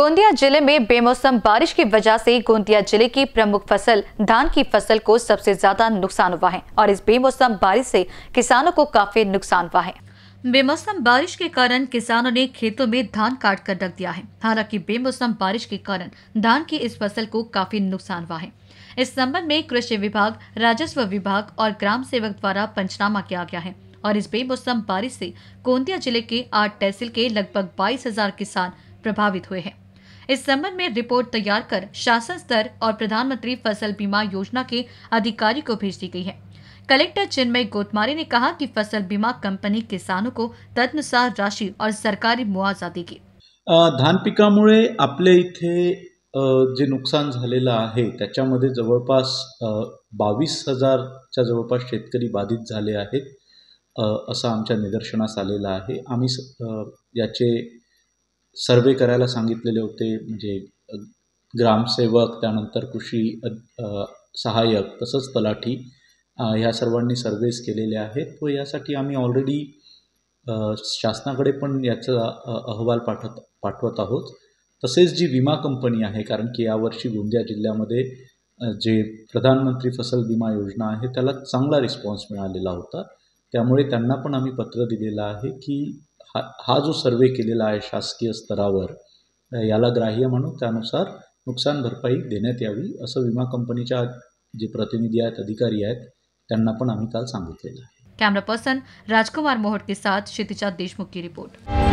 गोंदिया जिले में बेमौसम बारिश की वजह से गोंदिया जिले की प्रमुख फसल धान की फसल को सबसे ज्यादा नुकसान हुआ है और इस बेमौसम बारिश से किसानों को काफी नुकसान हुआ है बेमौसम बारिश के कारण किसानों ने खेतों में धान काट कर रख दिया है हालांकि बेमौसम बारिश के कारण धान की इस फसल को काफी नुकसान हुआ है इस संबंध में कृषि विभाग राजस्व विभाग और ग्राम सेवक द्वारा पंचनामा किया गया है और इस बेमौसम बारिश से गोंदिया जिले के आठ तहसील के लगभग बाईस हजार किसान प्रभावित हुए हैं इस संबंध में रिपोर्ट तैयार कर शासन स्तर और प्रधानमंत्री फसल बीमा योजना के अधिकारी को भेज दी गई है कलेक्टर चिन्मय गोतमारी ने कहा कि फसल बीमा कंपनी किसानों को तदनुसार राशि और सरकारी मुआवजा देगी धान पिका मु अपने इधे जे नुकसान है आहे जवरपास जवळपास बावीस हजारच्या जवळपास शेतकरी बाधित झाले आमच्या निदर्शनास आम्मी आहे याचे सर्वे करायला सांगितलेले होते म्हणजे ग्रामसेवक त्यानंतर कृषी सहाय्यक तसंच तलाठी ह्या सर्वांनी सर्वेस केलेले आहेत व यासाठी आम्ही ऑलरेडी शासनाकडे पण याचा अहवाल पाठत पाठवत आहोत तसेच जी विमा कंपनी आहे कारण की यावर्षी गोंदिया जिल्ह्यामध्ये जे प्रधानमंत्री फसल विमा योजना आहे त्याला चांगला रिस्पॉन्स मिळालेला होता त्यामुळे त्यांना पण आम्ही पत्र दिलेलं आहे की हा हा जो सर्वे केलेला आहे शासकीय स्तरावर याला ग्राह्य म्हणून त्यानुसार नुकसान भरपाई देण्यात यावी असं विमा कंपनीच्या जे प्रतिनिधी आहेत अधिकारी आहेत त्यांना पण आम्ही काल सांगितलेलं आहे कॅमेरा पर्सन राजकुमार मोहटके साथ शेतीच्या देशमुख रिपोर्ट